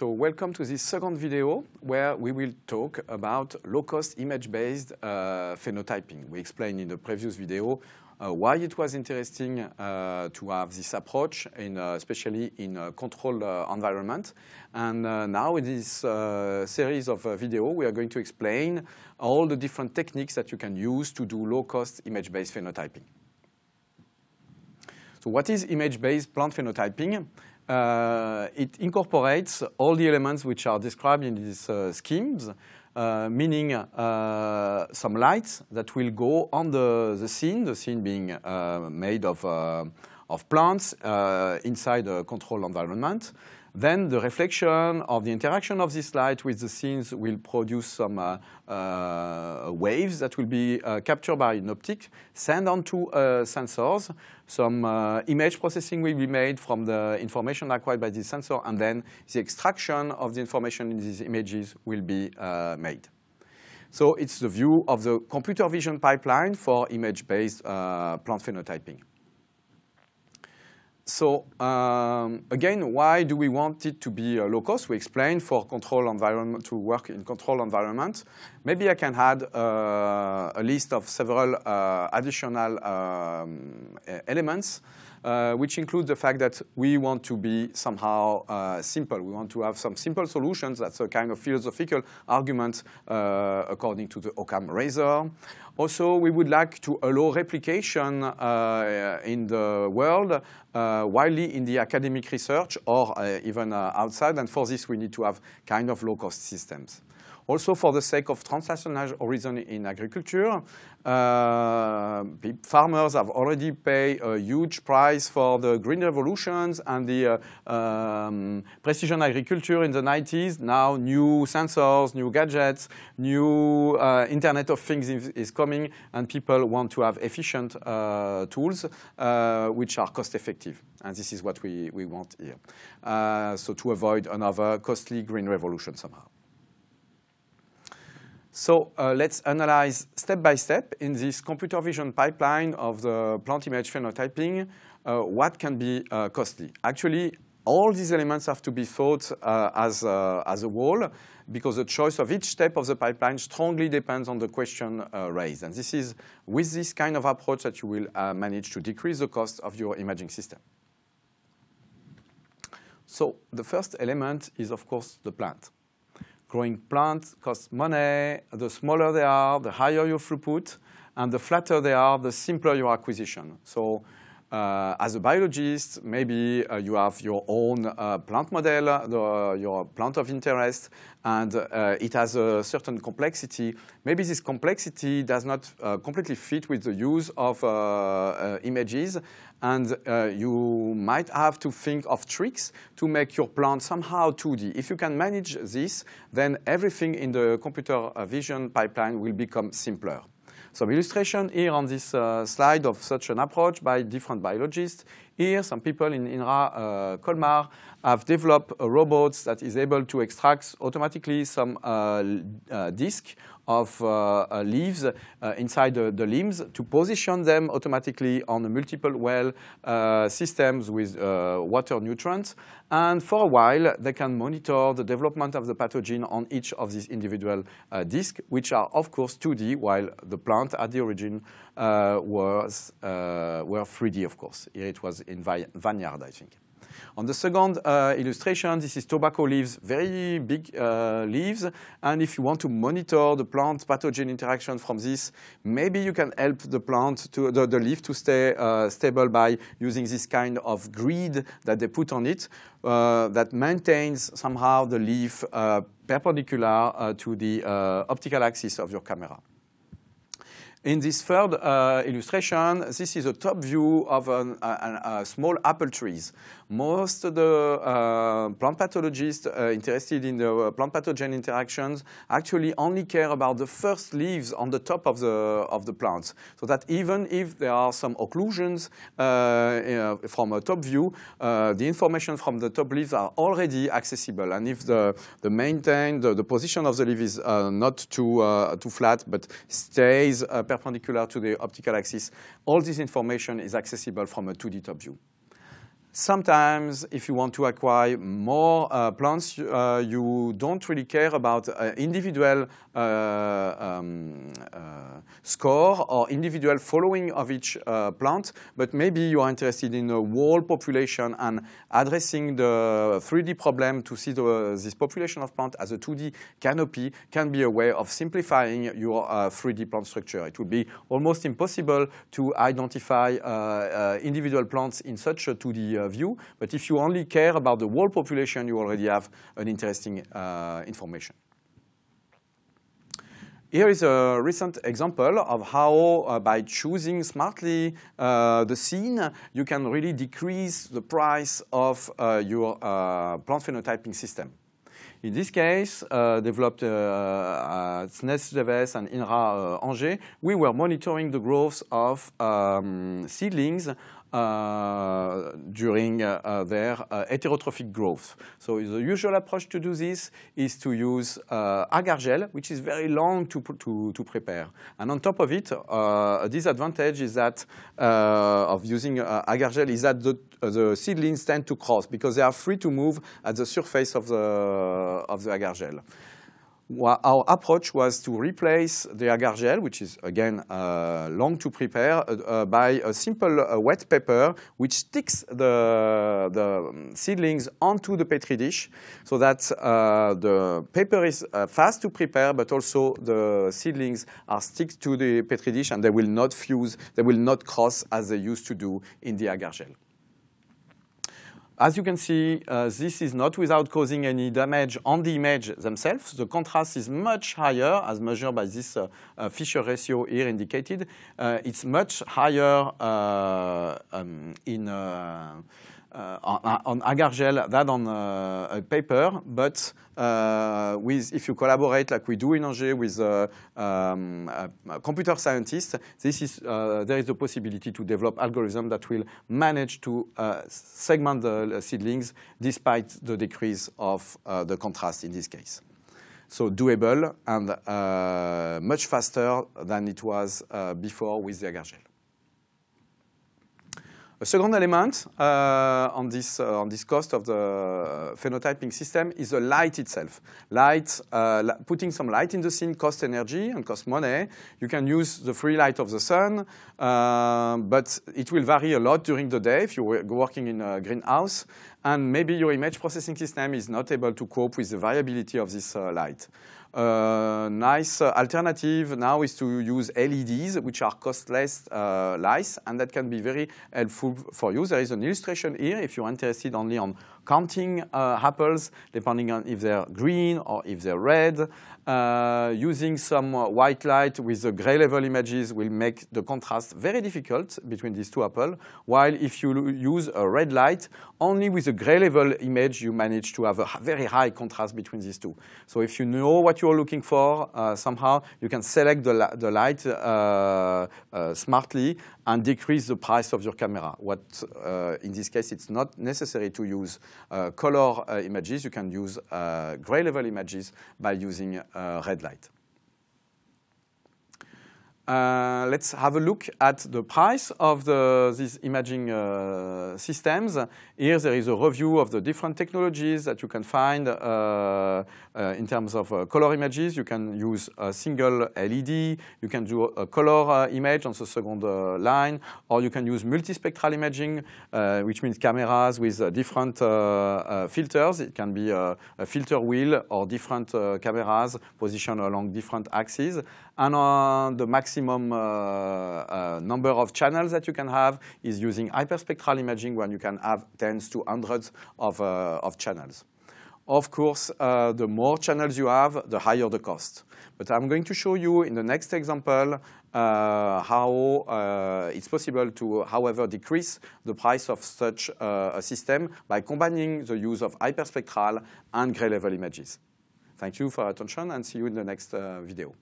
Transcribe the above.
So welcome to this second video where we will talk about low-cost image-based uh, phenotyping. We explained in the previous video uh, why it was interesting uh, to have this approach, in, uh, especially in a controlled uh, environment. And uh, now in this series of videos, we are going to explain all the different techniques that you can use to do low-cost image-based phenotyping. So what is image-based plant phenotyping? Uh, it incorporates all the elements which are described in these uh, schemes, uh, meaning some lights that will go on the, the scene, the scene being made of, of plants inside a controlled environment. Then the reflection of the interaction of this light with the scenes will produce some uh, uh, waves that will be uh, captured by an optic, sent onto uh, sensors. Some uh, image processing will be made from the information acquired by the sensor, and then the extraction of the information in these images will be uh, made. So it's the view of the computer vision pipeline for image-based plant phenotyping. So um, again, why do we want it to be uh, low cost? We explained for control environment to work in control environment. Maybe I can add uh, a list of several uh, additional um, elements, uh, which include the fact that we want to be somehow uh, simple. We want to have some simple solutions. That's a kind of philosophical argument uh, according to the Occam razor. Also, we would like to allow replication uh, in the world, uh, widely in the academic research or uh, even outside. And for this, we need to have kind of low-cost systems also for the sake of transnational horizon in agriculture. Uh, farmers have already paid a huge price for the green revolutions and the uh, um, precision agriculture in the 90s. Now new sensors, new gadgets, new uh, Internet of Things is coming coming, and people want to have efficient uh, tools uh, which are cost effective. And this is what we, we want here. Uh, so to avoid another costly green revolution somehow. So uh, let's analyze step by step in this computer vision pipeline of the plant image phenotyping uh, what can be uh, costly. Actually, all these elements have to be thought as, as a whole because the choice of each step of the pipeline strongly depends on the question uh, raised. And this is with this kind of approach that you will uh, manage to decrease the cost of your imaging system. So the first element is, of course, the plant. Growing plants costs money. The smaller they are, the higher your throughput. And the flatter they are, the simpler your acquisition. So uh, as a biologist, maybe uh, you have your own uh, plant model, the, your plant of interest, and uh, it has a certain complexity. Maybe this complexity does not uh, completely fit with the use of uh, images, and you might have to think of tricks to make your plant somehow 2D. If you can manage this, then everything in the computer vision pipeline will become simpler some illustration here on this uh, slide of such an approach by different biologists. Here, some people in INRA uh, Colmar have developed a uh, robot that is able to extract automatically some uh, uh disc of uh, uh, leaves uh, inside the, the, limbs to position them automatically on a multiple well systems with water nutrients. And for a while, they can monitor the development of the pathogen on each of these individual uh, discs, which are, of course, 2D, while the plant at the origin uh, was, uh, were 3D, of course. Here it was in vineyard, I think. On the second uh, illustration, this is tobacco leaves, very big uh, leaves. And if you want to monitor the plant pathogen interaction from this, maybe you can help the plant, to the, the leaf to stay uh, stable by using this kind of grid that they put on it uh, that maintains somehow the leaf uh, perpendicular uh, to the optical axis of your camera. In this third uh, illustration, this is a top view of an, a, a small apple trees. Most of the uh, plant pathologists uh, interested in the uh, plant pathogen interactions actually only care about the first leaves on the top of the, of the plants. So that even if there are some occlusions uh, uh, from a top view, the information from the top leaves are already accessible. And if the, the maintain, the, the position of the leaf is not too, too flat, but stays perpendicular to the optical axis. All this information is accessible from a 2D top view. Sometimes, if you want to acquire more uh, plants, uh, you don't really care about uh, individual uh, um, uh, score or individual following of each uh, plant, but maybe you are interested in the whole population and addressing the 3D problem to see the, this population of plant as a 2D canopy can be a way of simplifying your 3D uh, plant structure. It would be almost impossible to identify uh, uh, individual plants in such a 2D view, but if you only care about the whole population, you already have an interesting information. Here is a recent example of how, uh, by choosing smartly uh, the scene, you can really decrease the price of uh, your uh, plant phenotyping system. In this case, uh, developed uh, at SNES and INRA Angers, we were monitoring the growth of um, seedlings uh, during uh, uh, their heterotrophic growth. So the usual approach to do this is to use agar gel, which is very long to, to, to prepare. And on top of it, a disadvantage is that of using agar gel is that the, the seedlings tend to cross because they are free to move at the surface of the, of the agar gel our approach was to replace the agar gel, which is again uh, long to prepare, uh, uh by a simple uh, wet paper which sticks the, the seedlings onto the petri dish so that uh, the paper is uh, fast to prepare, but also the seedlings are stick to the petri dish and they will not fuse, they will not cross as they used to do in the agar gel. As you can see, uh, this is not without causing any damage on the image themselves. The contrast is much higher, as measured by this uh, uh, Fisher ratio here indicated. Uh, it's much higher uh, um, in uh, uh, on, on, agar gel than on uh, a paper, but uh, with if you collaborate like we do in Angers with um, a computer scientists, this is there is a possibility to develop algorithms that will manage to segment the seedlings despite the decrease of the contrast in this case so doable and uh, much faster than it was uh, before with the agar gel. A second element uh, on, this, uh, on this cost of the phenotyping system is the light itself. Light, uh, putting some light in the scene costs energy and costs money. You can use the free light of the sun, uh, but it will vary a lot during the day if you're working in a greenhouse, and maybe your image processing system is not able to cope with the variability of this uh, light a uh, nice uh, alternative now is to use LEDs, which are costless uh, lights, and that can be very helpful for you. There is an illustration here if you're interested only on counting uh, apples, depending on if they're green or if they're red. Uh, using some uh, white light with the gray level images will make the contrast very difficult between these two apples, while if you use a red light, only with a gray level image you manage to have a very high contrast between these two. So if you know what you're looking for, somehow you can select the, the light smartly and decrease the price of your camera. What, uh, in this case, it's not necessary to use uh, color uh, images. You can use uh, gray level images by using uh, red light. Uh, let's have a look at the price of the, these imaging uh, systems. Here there is a review of the different technologies that you can find uh, uh in terms of uh, color images. You can use a single LED, you can do a color image on the second line, or you can use multispectral imaging, which means cameras with different filters. It can be a, a filter wheel or different cameras positioned along different axes. And the maximum maximum uh, uh, number of channels that you can have is using hyperspectral imaging when you can have tens to hundreds of, uh, of channels. Of course, uh, the more channels you have, the higher the cost. But I'm going to show you in the next example uh, how uh, it's possible to, however, decrease the price of such a system by combining the use of hyperspectral and gray level images. Thank you for attention and see you in the next video.